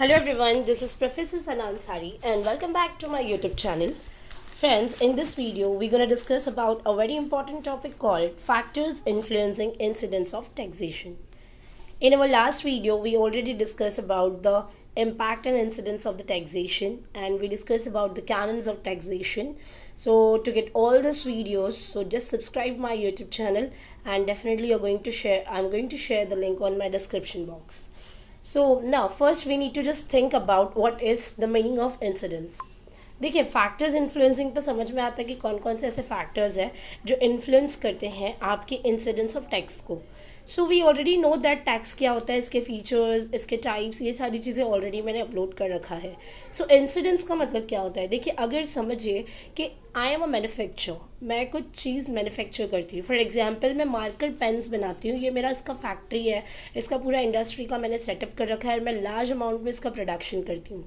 Hello everyone, this is Professor Sana Ansari and welcome back to my YouTube channel. Friends, in this video, we're going to discuss about a very important topic called Factors Influencing Incidence of Taxation. In our last video, we already discussed about the impact and incidence of the taxation and we discussed about the canons of taxation. So to get all these videos, so just subscribe my YouTube channel and definitely you're going to share, I'm going to share the link on my description box. So now first we need to just think about what is the meaning of incidence. देखिए factors influencing तो समझ में आता है कि कौन कौन से ऐसे फैक्टर्स हैं जो इन्फ्लुएंस करते हैं आपके इंसिडेंस ऑफ टैक्स को so we already know that tax क्या होता है इसके फीचर्स इसके टाइप्स ये सारी चीज़ें ऑलरेडी मैंने अपलोड कर रखा है सो so, इंसिडेंस का मतलब क्या होता है देखिए अगर समझिए कि आई एम अ मैन्युफैक्चर मैं कुछ चीज़ मैन्युफैक्चर करती हूँ फॉर एग्जांपल मैं मार्कर पेन्स बनाती हूँ ये मेरा इसका फैक्ट्री है इसका पूरा इंडस्ट्री का मैंने सेटअप कर रखा है और मैं लार्ज अमाउंट में इसका प्रोडक्शन करती हूँ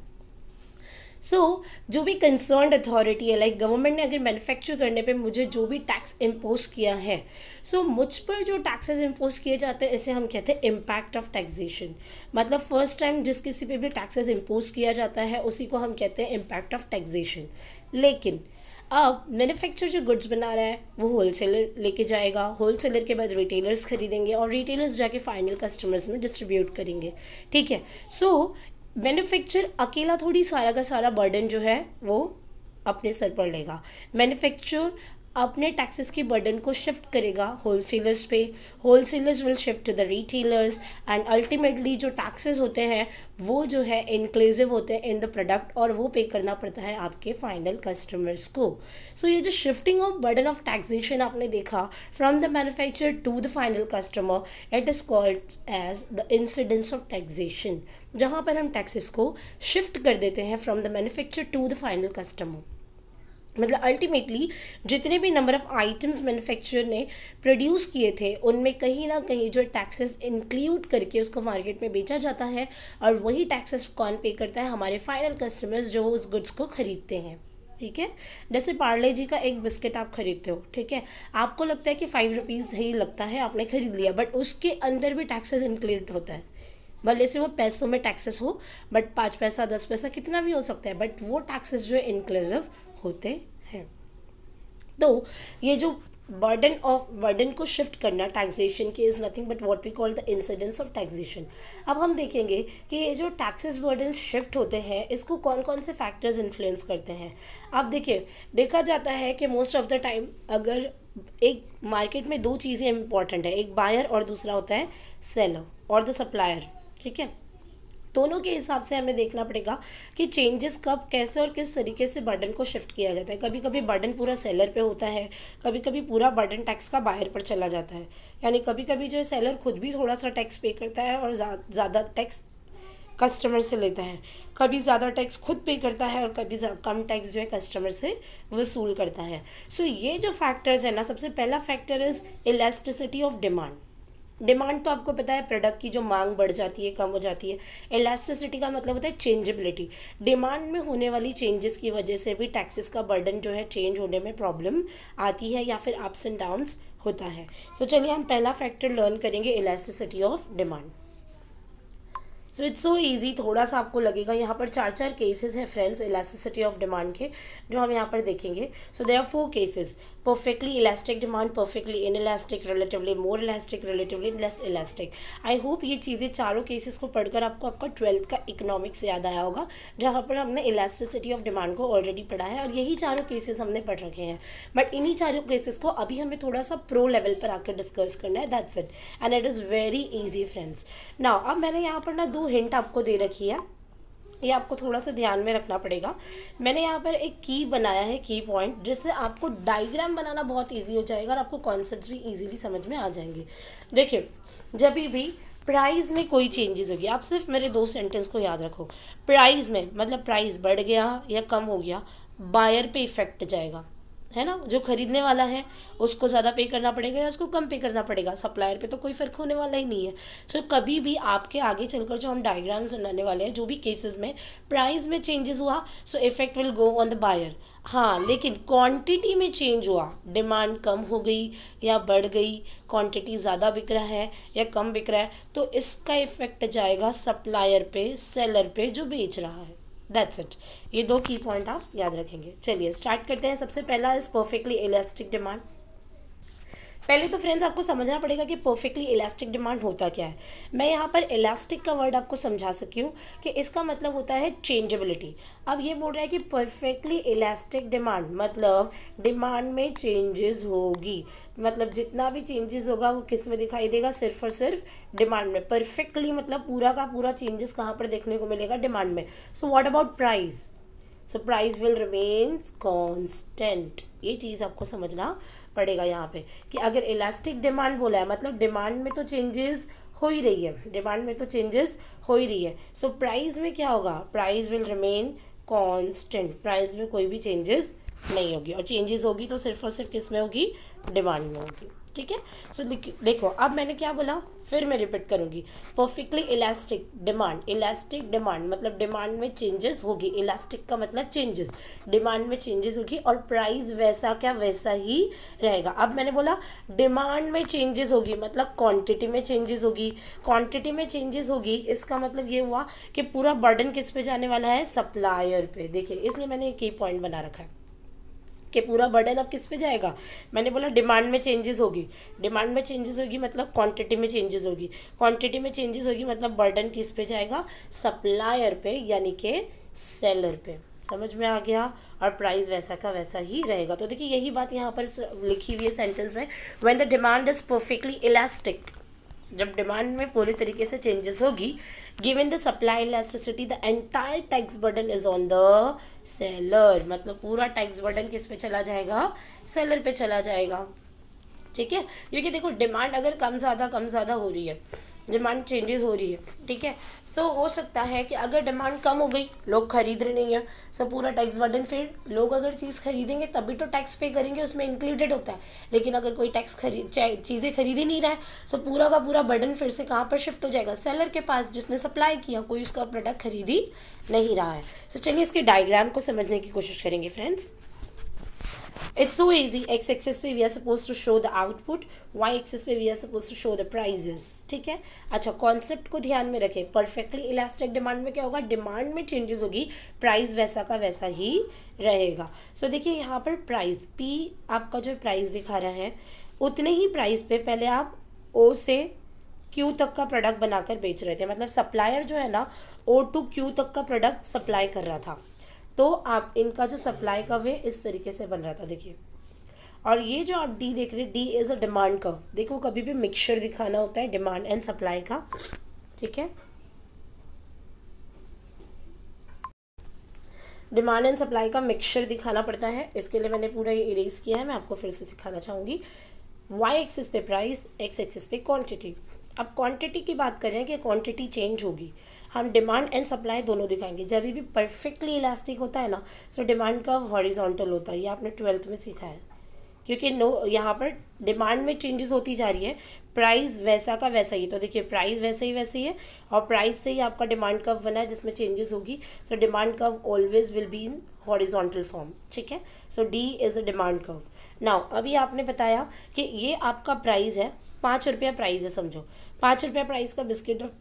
सो so, जो भी कंसर्न अथॉरिटी है लाइक like गवर्नमेंट ने अगर मैन्युफैक्चर करने पे मुझे जो भी टैक्स इम्पोज किया है सो so, मुझ पर जो टैक्सेस इम्पोज किए जाते हैं इसे हम कहते हैं इम्पैक्ट ऑफ टैक्सेशन मतलब फर्स्ट टाइम जिस किसी पे भी टैक्सेस इम्पोज किया जाता है उसी को हम कहते हैं इम्पैक्ट ऑफ टैक्सेशन लेकिन अब मैन्युफैक्चर जो गुड्स बना रहा है वो होल सेलर लेके जाएगा होल सेलर के बाद रिटेलर्स खरीदेंगे और रिटेलर्स जाके फाइनल कस्टमर्स में डिस्ट्रीब्यूट करेंगे ठीक है सो so, मैन्युफैक्चर अकेला थोड़ी सारा का सारा बर्डन जो है वो अपने सर पर लेगा मैन्युफैक्चर अपने टैक्सेस के बर्डन को शिफ्ट करेगा होलसेलर्स पे wholesalers will shift to the retailers and ultimately जो टैक्सेस होते हैं वो जो है इंक्लूसिव होते हैं इन द प्रोडक्ट और वो पे करना पड़ता है आपके फाइनल कस्टमर्स को सो so, ये जो shifting of burden of taxation आपने देखा from the manufacture to the final customer it is called as the incidence of taxation जहाँ पर हम टैक्सेस को शिफ्ट कर देते हैं from the manufacture to the final customer मतलब अल्टीमेटली जितने भी नंबर ऑफ़ आइटम्स मैन्युफैक्चरर ने प्रोड्यूस किए थे उनमें कहीं ना कहीं जो टैक्सेस इंक्लूड करके उसको मार्केट में बेचा जाता है और वही टैक्सेस कौन पे करता है हमारे फाइनल कस्टमर्स जो उस गुड्स को ख़रीदते हैं ठीक है जैसे पार्ले जी का एक बिस्किट आप खरीदते हो ठीक है आपको लगता है कि फाइव रुपीज़ ही लगता है आपने ख़रीद लिया बट उसके अंदर भी टैक्सेस इंक्लूड होता है भले से वो पैसों में टैक्सेस हो बट पाँच पैसा दस पैसा कितना भी हो सकता है बट वो टैक्सेस जो है इंक्लूसिव होते हैं तो ये जो बर्डन ऑफ बर्डन को शिफ्ट करना टैक्सेशन के is nothing but what we call the incidence of taxation अब हम देखेंगे कि ये जो टैक्सेस बर्डन शिफ्ट होते हैं इसको कौन कौन से फैक्टर्स इन्फ्लुएंस करते हैं अब देखिए देखा जाता है कि मोस्ट ऑफ द टाइम अगर एक मार्केट में दो चीज़ें इंपॉर्टेंट है एक बायर और दूसरा होता है सेलर और द सप्लायर ठीक है दोनों के हिसाब से हमें देखना पड़ेगा कि चेंजेस कब कैसे और किस तरीके से बर्डन को शिफ्ट किया जाता है कभी कभी बर्डन पूरा सेलर पे होता है कभी कभी पूरा बर्डन टैक्स का बाहर पर चला जाता है यानी कभी कभी जो है सेलर खुद भी थोड़ा सा टैक्स पे करता है और ज़्यादा टैक्स कस्टमर से लेता है कभी ज़्यादा टैक्स खुद पे करता है और कभी कम टैक्स जो है कस्टमर से वसूल करता है सो so, ये जो फैक्टर्स है ना सबसे पहला factor is elasticity of demand demand तो आपको पता है प्रोडक्ट की जो मांग बढ़ जाती है कम हो जाती है इलास्टिसिटी का मतलब होता है चेंजेबिलिटी डिमांड में होने वाली चेंजेस की वजह से भी टैक्सेस का बर्डन जो है चेंज होने में प्रॉब्लम आती है या फिर अप्स एंड डाउन्स होता है सो so, चलिए हम पहला फैक्टर लर्न करेंगे elasticity of demand so it's so easy थोड़ा सा आपको लगेगा यहाँ पर चार चार केसेस हैं फ्रेंड्स इलास्टिसिटी ऑफ डिमांड के जो हम यहाँ पर देखेंगे so there are four cases perfectly elastic demand perfectly inelastic relatively more elastic relatively less elastic I hope ये चीज़ें चारों केसेस को पढ़कर आपको आपका ट्वेल्थ का इकोनॉमिक्स याद आया होगा जहाँ पर हमने इलास्टिसिटी ऑफ डिमांड को ऑलरेडी पढ़ा है और यही चारों केसेस हमने पढ़ रखे हैं बट इन्हीं चारों केसेस को अभी हमें थोड़ा सा प्रो लेवल पर आकर डिस्कस करना है that's it and it is very easy friends ना अब मैंने यहाँ पर ना दो हिंट आपको दे रखी है ये आपको थोड़ा सा ध्यान में रखना पड़ेगा मैंने यहाँ पर एक की बनाया है की पॉइंट जिससे आपको डायग्राम बनाना बहुत ईजी हो जाएगा और आपको कॉन्सेप्ट भी ईजिली समझ में आ जाएंगे देखिए जब भी प्राइस में कोई चेंजेस होगी आप सिर्फ मेरे दो सेंटेंस को याद रखो प्राइस में मतलब प्राइस बढ़ गया या कम हो गया बायर पर इफेक्ट जाएगा है ना जो ख़रीदने वाला है उसको ज़्यादा पे करना पड़ेगा या उसको कम पे करना पड़ेगा सप्लायर पे तो कोई फ़र्क होने वाला ही नहीं है सो so, कभी भी आपके आगे चलकर जो हम डायग्राम्स बनाने वाले हैं जो भी केसेस में प्राइस में चेंजेस हुआ so effect will go on the buyer हाँ लेकिन क्वांटिटी में चेंज हुआ डिमांड कम हो गई या बढ़ गई क्वांटिटी ज़्यादा बिक रहा है या कम बिक रहा है तो इसका इफ़ेक्ट जाएगा सप्लायर पे सेलर पे जो बेच रहा है दैट्स इट ये दो की पॉइंट आप याद रखेंगे चलिए स्टार्ट करते हैं सबसे पहला इज़ परफेक्टली इलास्टिक डिमांड पहले तो फ्रेंड्स आपको समझना पड़ेगा कि परफेक्टली इलास्टिक डिमांड होता क्या है मैं यहाँ पर इलास्टिक का वर्ड आपको समझा सकी हूँ कि इसका मतलब होता है चेंजेबिलिटी अब ये बोल रहा है कि परफेक्टली इलास्टिक डिमांड मतलब डिमांड में चेंजेस होगी मतलब जितना भी चेंजेस होगा वो किस में दिखाई देगा सिर्फ और सिर्फ डिमांड में परफेक्टली मतलब पूरा का पूरा चेंजेस कहाँ पर देखने को मिलेगा डिमांड में so what about price so price will remains constant ये चीज़ आपको समझना पड़ेगा यहाँ पे कि अगर इलास्टिक डिमांड बोला है मतलब डिमांड में तो चेंजेस हो ही रही है डिमांड में तो चेंजेस हो ही रही है सो so, प्राइस में क्या होगा price will remain constant price में कोई भी चेंजेस नहीं होगी और चेंजेस होगी तो सिर्फ और सिर्फ किस में होगी डिमांड में होगी ठीक है सो देखो अब मैंने क्या बोला फिर मैं रिपीट करूंगी perfectly elastic demand elastic demand मतलब डिमांड में चेंजेस होगी इलास्टिक का मतलब चेंजेस डिमांड में चेंजेस होगी और प्राइस वैसा क्या वैसा ही रहेगा अब मैंने बोला डिमांड में चेंजेस होगी मतलब क्वांटिटी में चेंजेस होगी क्वांटिटी में चेंजेस होगी इसका मतलब ये हुआ कि पूरा बर्डन किस पे जाने वाला है सप्लायर पे देखिए इसलिए मैंने एक ही पॉइंट बना रखा है कि पूरा बर्डन अब किस पे जाएगा मैंने बोला डिमांड में चेंजेस होगी डिमांड में चेंजेस होगी मतलब क्वांटिटी में चेंजेस होगी क्वांटिटी में चेंजेस होगी मतलब बर्डन किस पे जाएगा सप्लायर पे यानी कि सेलर पे समझ में आ गया और प्राइस वैसा का वैसा ही रहेगा तो देखिए यही बात यहाँ पर लिखी हुई है सेंटेंस में when the demand is perfectly elastic जब डिमांड में पूरी तरीके से चेंजेस होगी given the supply elasticity the entire tax burden is on the seller मतलब पूरा टैक्स बर्डन किस पे चला जाएगा सेलर पे चला जाएगा ठीक है क्योंकि देखो डिमांड अगर कम ज़्यादा कम ज़्यादा हो रही है डिमांड चेंजेस हो रही है ठीक है सो हो सकता है कि अगर डिमांड कम हो गई लोग खरीद रहे नहीं हैं सो पूरा टैक्स बर्डन फिर लोग अगर चीज़ खरीदेंगे तभी तो टैक्स पे करेंगे उसमें इंक्लूडेड होता है लेकिन अगर कोई टैक्स खरीद चीज़ें खरीद ही नहीं रहा है सो पूरा का पूरा बर्डन फिर से कहाँ पर शिफ्ट हो जाएगा सेलर के पास जिसने सप्लाई किया कोई उसका प्रोडक्ट खरीद ही नहीं रहा है सो चलिए इसके डायग्राम को समझने की कोशिश करेंगे friends It's so easy. x-axis पे we are supposed to show the output, y-axis पे we are supposed to show the prices. ठीक है अच्छा कॉन्सेप्ट को ध्यान में रखें परफेक्टली इलास्टिक डिमांड में क्या होगा डिमांड में चेंजेस होगी प्राइस वैसा का वैसा ही रहेगा सो so, देखिए यहाँ पर प्राइस पी आपका जो प्राइस दिखा रहा है उतने ही प्राइस पे पहले आप ओ से क्यू तक का प्रोडक्ट बनाकर बेच रहे थे मतलब सप्लायर जो है ना ओ टू क्यू तक का प्रोडक्ट सप्लाई कर रहा था तो आप इनका जो सप्लाई का है इस तरीके से बन रहा था देखिए और ये जो आप डी देख रहे हैं D is a demand curve देखो कभी भी मिक्सचर दिखाना होता है डिमांड एंड सप्लाई का ठीक है डिमांड एंड सप्लाई का मिक्सचर दिखाना पड़ता है इसके लिए मैंने पूरा ये इरेज किया है मैं आपको फिर से सिखाना चाहूँगी वाई एक्सिस पे प्राइस एक्स एक्सिस पे क्वांटिटी अब क्वांटिटी की बात करें कि क्वांटिटी चेंज होगी हम डिमांड एंड सप्लाई दोनों दिखाएंगे जब भी परफेक्टली इलास्टिक होता है ना सो डिमांड का हॉरिजॉन्टल होता है ये आपने ट्वेल्थ में सीखा है क्योंकि नो यहाँ पर डिमांड में चेंजेस होती जा रही है प्राइस वैसा का वैसा ही तो देखिए प्राइस वैसे ही वैसे ही है और प्राइस से ही आपका डिमांड कर्व बना है जिसमें चेंजेस होगी so demand curve always will be in horizontal form ठीक है so D is a demand curve now अभी आपने बताया कि ये आपका प्राइस है पाँच रुपया प्राइस है समझो पाँच रुपया प्राइस का बिस्किट और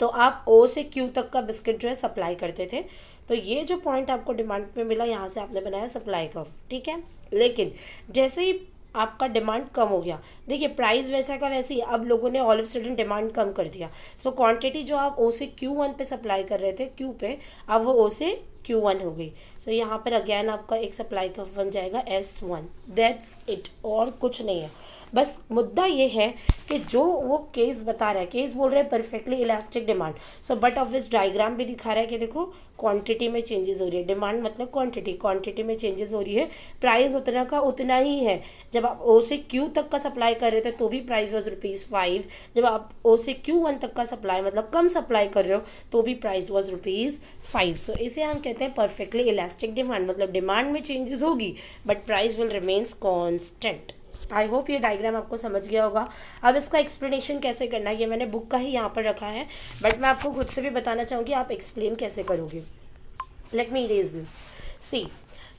तो आप ओ से क्यू तक का बिस्किट जो है सप्लाई करते थे तो ये जो पॉइंट आपको डिमांड पे मिला यहाँ से आपने बनाया सप्लाई कफ ठीक है लेकिन जैसे ही आपका डिमांड कम हो गया देखिए प्राइस वैसा का वैसे ही अब लोगों ने ऑल ऑफ सडन डिमांड कम कर दिया सो so, क्वांटिटी जो आप ओ से क्यू वन पे सप्लाई कर रहे थे क्यू पे अब वो ओ से क्यू वन हो गई सो so, यहाँ पर अगेन आपका एक सप्लाई कर्व बन जाएगा एस वन दैट्स इट और कुछ नहीं है बस मुद्दा ये है कि जो वो केस बता रहा है केस बोल रहे हैं perfectly elastic demand so but of इस डायग्राम भी दिखा रहा है कि देखो क्वांटिटी में चेंजेस हो रही है डिमांड मतलब क्वांटिटी क्वांटिटी में चेंजेस हो रही है प्राइस उतना का उतना ही है जब आप ओ से क्यू तक का सप्लाई कर रहे थे तो भी प्राइस वॉज रुपीज़ फाइव जब आप ओ से क्यू वन तक का सप्लाई मतलब कम सप्लाई कर रहे हो तो भी price was rupees five so इसे हम कहते हैं परफेक्टली इलास्टिक डिमांड मतलब डिमांड में चेंजेस होगी but price will remains constant I hope ये डायग्राम आपको समझ गया होगा अब इसका एक्सप्लेनेशन कैसे करना है ये मैंने बुक का ही यहाँ पर रखा है बट मैं आपको खुद से भी बताना चाहूँगी आप एक्सप्लेन कैसे करोगे let me raise this see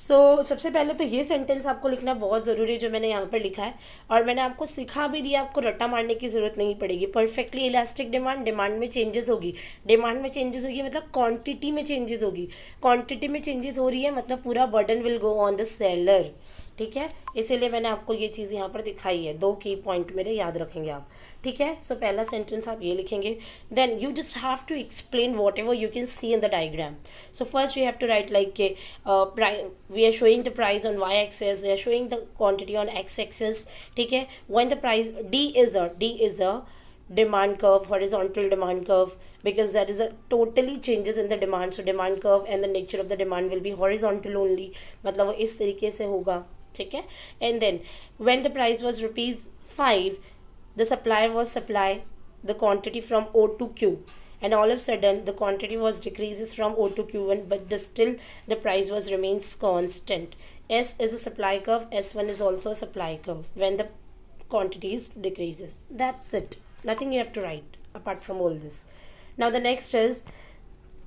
so so, सबसे पहले तो ये सेंटेंस आपको लिखना बहुत ज़रूरी है जो मैंने यहाँ पर लिखा है और मैंने आपको सिखा भी दिया आपको रट्टा मारने की ज़रूरत नहीं पड़ेगी परफेक्टली इलास्टिक डिमांड डिमांड में चेंजेस होगी डिमांड में चेंजेस होगी मतलब क्वांटिटी में चेंजेस होगी क्वांटिटी में चेंजेस हो रही है मतलब पूरा burden will go on the seller ठीक है इसीलिए मैंने आपको ये चीज़ यहाँ पर दिखाई है दो की पॉइंट मेरे याद रखेंगे आप ठीक है सो so, पहला सेंटेंस आप ये लिखेंगे then you just have to explain whatever you can see in the diagram so first you have to write like के we are showing the price on Y axis we are showing the quantity on X axis ठीक है one the price D is a D is a demand curve horizontal demand curve because there is a totally changes in the demand so demand curve and the nature of the demand will be horizontal only मतलब वो इस तरीके से होगा ठीक है and then when the price was rupees five the supplier was supply the quantity from O to Q and all of a sudden the quantity was decreases from O to Q1 but the, still the price was remains constant. S is a supply curve, S1 is also a supply curve when the quantities decreases. That's it. Nothing you have to write apart from all this. Now the next is,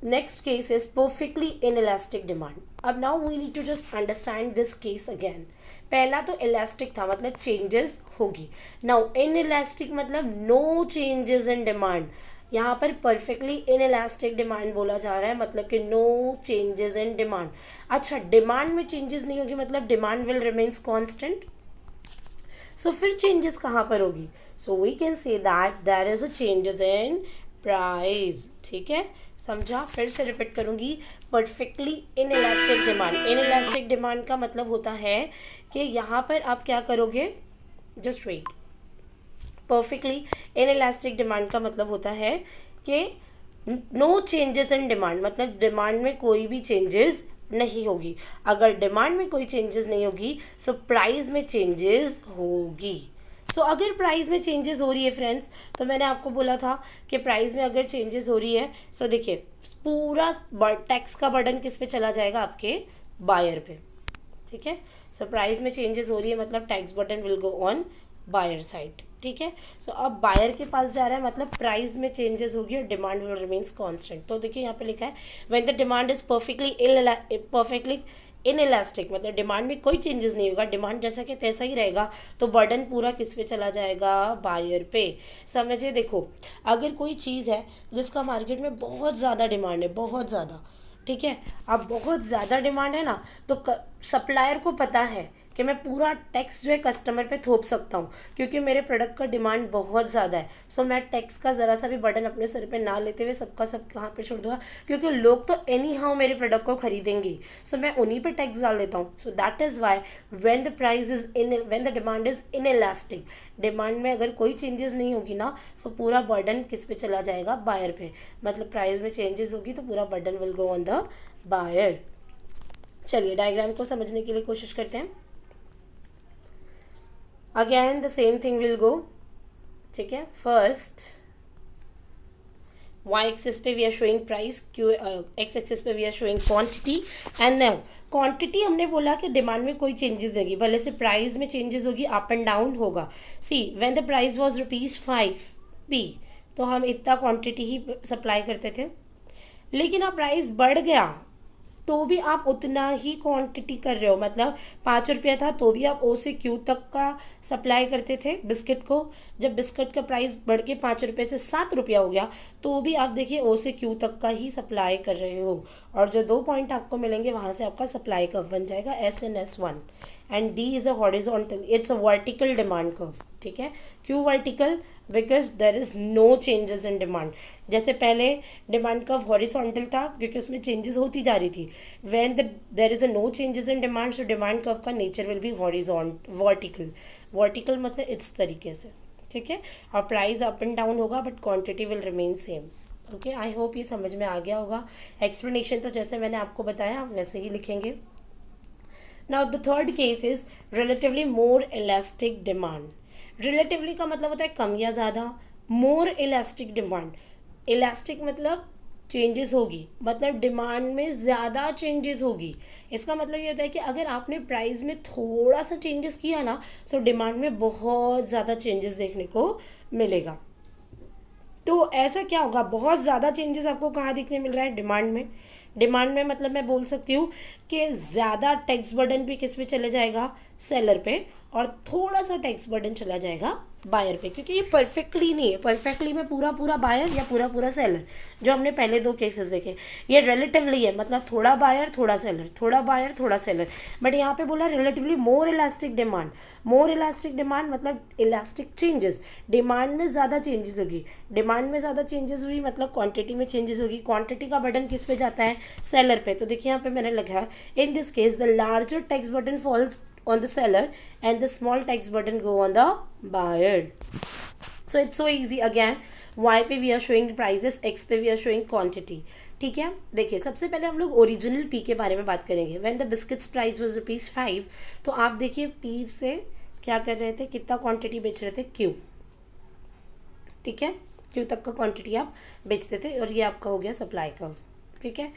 next case is perfectly inelastic demand. अब now we need to just understand this case again पहला तो elastic था मतलब changes होगी now inelastic मतलब no changes in demand यहाँ पर perfectly inelastic demand बोला जा रहा है मतलब कि नो चेंजेस इन डिमांड अच्छा डिमांड में चेंजेस नहीं होगी मतलब demand will remains constant so फिर चेंजेस कहाँ पर होगी so we can say that there is a changes in price ठीक है समझा फिर से रिपीट करूँगी perfectly inelastic demand inelastic demand का मतलब होता है कि यहाँ पर आप क्या करोगे just wait perfectly inelastic demand का मतलब होता है कि नो चेंजेस इन डिमांड मतलब डिमांड में कोई भी चेंजेस नहीं होगी अगर डिमांड में कोई चेंजेस नहीं होगी सो प्राइज में चेंजेस होगी सो so, अगर प्राइस में चेंजेस हो रही है फ्रेंड्स तो मैंने आपको बोला था कि प्राइस में अगर चेंजेस हो रही है सो so देखिए पूरा टैक्स का बर्डन किस पे चला जाएगा आपके बायर पे ठीक है सो प्राइस में चेंजेस हो रही है मतलब tax burden will go on buyer side ठीक है सो so, अब बायर के पास जा रहा है मतलब प्राइस में चेंजेस होगी और डिमांड विल रिमेन्स कॉन्स्टेंट तो देखिए यहाँ पे लिखा है when the demand is perfectly in perfectly elastic मतलब डिमांड में कोई चेंजेस नहीं होगा डिमांड जैसा कि तैसा ही रहेगा तो बर्डन पूरा किस पे चला जाएगा बायर पे समझिए देखो अगर कोई चीज़ है जिसका मार्केट में बहुत ज़्यादा डिमांड है बहुत ज़्यादा ठीक है अब बहुत ज़्यादा डिमांड है ना तो सप्लायर को पता है कि मैं पूरा टैक्स जो है कस्टमर पे थोप सकता हूँ क्योंकि मेरे प्रोडक्ट का डिमांड बहुत ज़्यादा है सो मैं टैक्स का ज़रा सा भी बर्डन अपने सर पे ना लेते हुए सबका सब कहाँ पे छोड़ दूँगा क्योंकि लोग तो एनी हाउ मेरे प्रोडक्ट को खरीदेंगे सो मैं उन्हीं पर टैक्स डाल देता हूँ so that is why when the price is in when the demand is inelastic demand में अगर कोई चेंजेस नहीं होगी ना सो पूरा बर्डन किस पे चला जाएगा बायर पे मतलब प्राइस में चेंजेस होगी तो पूरा burden will go on the buyer चलिए डायग्राम को समझने के लिए कोशिश करते हैं again the same thing will go ठीक है फर्स्ट वाई एक्सेस पे we are showing price Q X axis पे we are showing quantity and now quantity हमने बोला कि डिमांड में कोई चेंजेस होगी भले से प्राइस में चेंजेस होगी अप एंड डाउन होगा see when the price was rupees five P तो हम इतना क्वान्टिटी ही सप्लाई करते थे लेकिन अब प्राइस बढ़ गया तो भी आप उतना ही क्वांटिटी कर रहे हो मतलब पाँच रुपया था तो भी आप ओ से क्यू तक का सप्लाई करते थे बिस्किट को जब बिस्किट का प्राइस बढ़ के पाँच रुपये से सात रुपया हो गया तो भी आप देखिए ओ से क्यू तक का ही सप्लाई कर रहे हो और जो दो पॉइंट आपको मिलेंगे वहाँ से आपका सप्लाई कब बन जाएगा S N S one and D is a horizontal it's a vertical demand curve ठीक है क्यों vertical because there is no changes in demand जैसे पहले डिमांड कर्व हॉरिजॉन्टल था क्योंकि उसमें चेंजेस होती जा रही थी when the there is a no changes in demand so demand curve का नेचर विल भी हॉरिजॉन्ट वर्टिकल वर्टिकल मतलब इस तरीके से ठीक है और प्राइस अप एंड डाउन होगा but quantity will remain same okay I hope ये समझ में आ गया होगा एक्सप्लेनेशन तो जैसे मैंने आपको बताया आप वैसे ही लिखेंगे now the third case is relatively more elastic demand relatively का मतलब होता है कम या ज़्यादा मोर इलास्टिक डिमांड इलास्टिक मतलब चेंजेस होगी मतलब डिमांड में ज़्यादा चेंजेस होगी इसका मतलब ये होता है कि अगर आपने प्राइस में थोड़ा सा चेंजेस किया ना सो डिमांड में बहुत ज़्यादा चेंजेस देखने को मिलेगा तो ऐसा क्या होगा बहुत ज़्यादा चेंजेस आपको कहाँ देखने मिल रहा है डिमांड में डिमांड में मतलब मैं बोल सकती हूँ के ज़्यादा टैक्स बर्डन भी किस पे चला जाएगा सेलर पे और थोड़ा सा टैक्स बर्डन चला जाएगा बायर पे क्योंकि ये परफेक्टली नहीं है परफेक्टली में पूरा पूरा बायर या पूरा पूरा सेलर जो हमने पहले दो केसेस देखे ये रिलेटिवली है मतलब थोड़ा बायर थोड़ा सेलर थोड़ा बायर थोड़ा सेलर बट यहाँ पे बोला relatively more elastic demand more elastic demand मतलब इलास्टिक चेंजेस डिमांड में ज़्यादा चेंजेस होगी डिमांड में ज़्यादा चेंजेस हुई मतलब क्वान्टिटी में चेंजेस होगी क्वान्टिटी का बर्डन किस पे जाता है सेलर पर तो देखिए यहाँ पर मैंने लिखा In this case, the larger tax burden falls on the seller and the small tax burden go on the buyer. So it's so easy again. Y पे we are showing prices x पे we are showing quantity ठीक है देखिए सबसे पहले हम लोग original P के बारे में बात करेंगे when the biscuits price was rupees five तो आप देखिए पी से क्या कर रहे थे कितना क्वांटिटी बेच रहे थे क्यू ठीक है क्यू तक का क्वांटिटी आप बेचते थे और ये आपका हो गया सप्लाई का ठीक है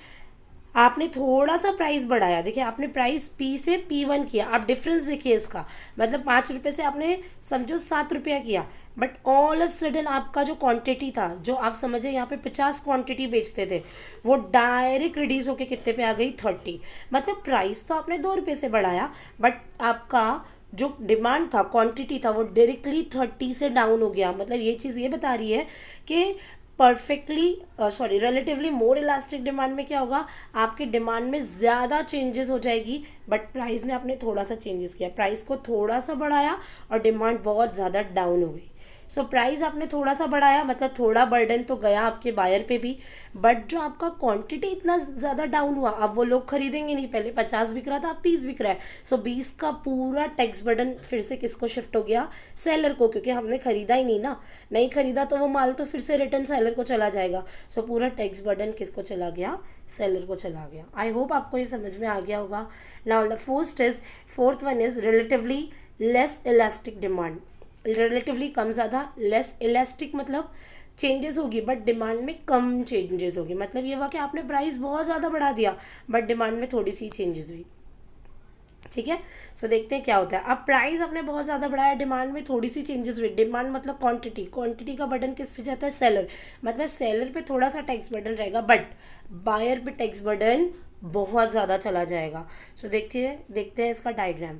आपने थोड़ा सा प्राइस बढ़ाया देखिए आपने प्राइस पी से पी वन किया आप डिफरेंस देखिए इसका मतलब पाँच रुपये से आपने समझो सात रुपया किया बट ऑल ऑफ सडन आपका जो क्वांटिटी था जो आप समझे यहाँ पे पचास क्वांटिटी बेचते थे वो डायरेक्ट रिड्यूस होके कितने पे आ गई थर्टी मतलब प्राइस तो आपने दो रुपये से बढ़ाया बट आपका जो डिमांड था क्वांटिटी था वो डायरेक्टली थर्टी से डाउन हो गया मतलब ये चीज़ ये बता रही है कि perfectly sorry relatively more elastic demand में क्या होगा आपके डिमांड में ज़्यादा चेंजेस हो जाएगी बट प्राइस में आपने थोड़ा सा चेंजेस किया प्राइस को थोड़ा सा बढ़ाया और डिमांड बहुत ज़्यादा डाउन हो गई सो so, प्राइस आपने थोड़ा सा बढ़ाया मतलब थोड़ा बर्डन तो गया आपके बायर पे भी बट जो आपका क्वांटिटी इतना ज़्यादा डाउन हुआ अब वो लोग खरीदेंगे नहीं पहले पचास बिक रहा था अब तीस बिक रहा है सो so, बीस का पूरा टैक्स बर्डन फिर से किसको शिफ्ट हो गया सेलर को क्योंकि हमने ख़रीदा ही नहीं ना नहीं ख़रीदा तो वो माल तो फिर से रिटर्न सेलर को चला जाएगा सो so, पूरा टैक्स बर्डन किसको चला गया सेलर को चला गया आई होप आपको ये समझ में आ गया होगा now the first is fourth one is relatively less elastic demand relatively कम ज़्यादा लेस इलास्टिक मतलब चेंजेस होगी बट डिमांड में कम चेंजेस होगी मतलब ये हुआ कि आपने प्राइस बहुत ज़्यादा बढ़ा दिया बट डिमांड में थोड़ी सी चेंजेस हुई ठीक है सो देखते हैं क्या होता है अब प्राइस आपने बहुत ज़्यादा बढ़ाया डिमांड में थोड़ी सी चेंजेस हुई डिमांड मतलब क्वांटिटी क्वांटिटी का बटन किस पे जाता है सेलर मतलब सेलर पे थोड़ा सा टैक्स बटन रहेगा बट बायर पे टैक्स बटन बहुत ज़्यादा चला जाएगा सो so, देखते हैं देखते हैं इसका डायग्राम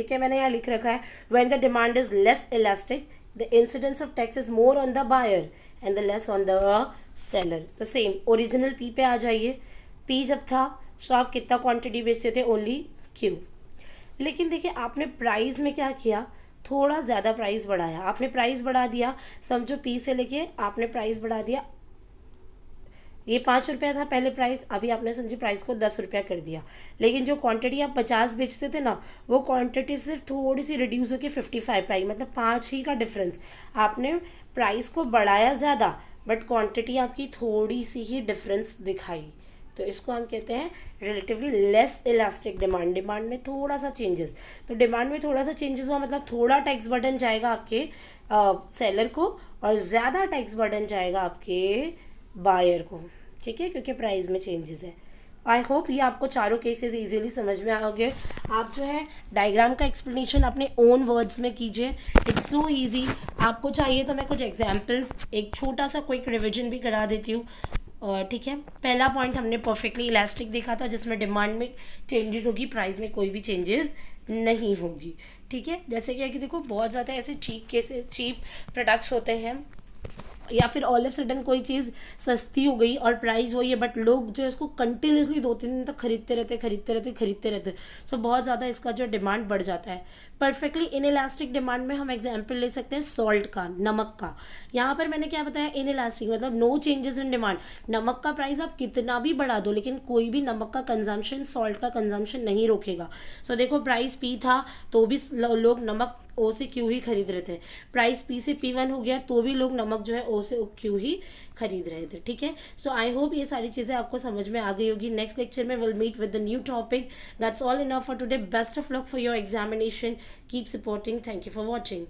ठीक है मैंने यहाँ लिख रखा है when the demand is less elastic the incidence of tax is more on the buyer and the less on the seller तो सेम ओरिजिनल पी पे आ जाइए पी जब था तो आप कितना क्वांटिटी बेचते थे ओनली क्यू लेकिन देखिए आपने प्राइस में क्या किया थोड़ा ज़्यादा प्राइस बढ़ाया आपने प्राइस बढ़ा दिया समझो पी से लेके आपने प्राइस बढ़ा दिया ये पाँच रुपया था पहले प्राइस अभी आपने समझी प्राइस को दस रुपया कर दिया लेकिन जो क्वांटिटी आप पचास बेचते थे ना वो क्वांटिटी सिर्फ थोड़ी सी रिड्यूस होकर फिफ्टी फाइव आई मतलब पाँच ही का डिफरेंस आपने प्राइस को बढ़ाया ज़्यादा बट क्वांटिटी आपकी थोड़ी सी ही डिफरेंस दिखाई तो इसको हम कहते हैं relatively less elastic demand demand में थोड़ा सा चेंजेस तो डिमांड में थोड़ा सा चेंजेस हुआ मतलब थोड़ा टैक्स बर्डन जाएगा आपके सेलर को और ज़्यादा टैक्स बर्डन जाएगा आपके बायर को ठीक है क्योंकि प्राइस में चेंजेस है आई होप ये आपको चारों केसेस इजीली समझ में आओगे आप जो है डायग्राम का एक्सप्लेनेशन अपने ओन वर्ड्स में कीजिए इट्स सो इजी आपको चाहिए तो मैं कुछ एग्जांपल्स एक छोटा सा क्विक रिवीजन भी करा देती हूँ और ठीक है पहला पॉइंट हमने परफेक्टली इलास्टिक देखा था जिसमें डिमांड में चेंजेस होगी प्राइस में कोई भी चेंजेस नहीं होगी ठीक है जैसे क्या कि देखो बहुत ज़्यादा ऐसे चीप केसेस चीप प्रोडक्ट्स होते हैं या फिर ऑल ऑफ सडन कोई चीज़ सस्ती हो गई और प्राइस वही है बट लोग जो है इसको कंटिन्यूसली दो तीन दिन तक खरीदते रहते खरीदते रहते खरीदते रहते सो so, बहुत ज़्यादा इसका जो डिमांड बढ़ जाता है परफेक्टली इन इलास्टिक डिमांड में हम एग्जाम्पल ले सकते हैं सॉल्ट का नमक का यहाँ पर मैंने क्या बताया इन इलास्टिक मतलब नो चेंजेस इन डिमांड नमक का प्राइस आप कितना भी बढ़ा दो लेकिन कोई भी नमक का कंजम्पशन सॉल्ट का कंजम्पशन नहीं रोकेगा सो so, देखो प्राइस पी था तो भी लोग नमक ओ से क्यू ही खरीद रहे थे प्राइस पी से पी वन हो गया तो भी लोग नमक जो है ओ से क्यू ही खरीद रहे थे ठीक है सो आई होप ये सारी चीज़ें आपको समझ में आ गई होगी नेक्स्ट लेक्चर में will meet with the new topic that's all enough for today best of luck for your examination keep supporting thank you for watching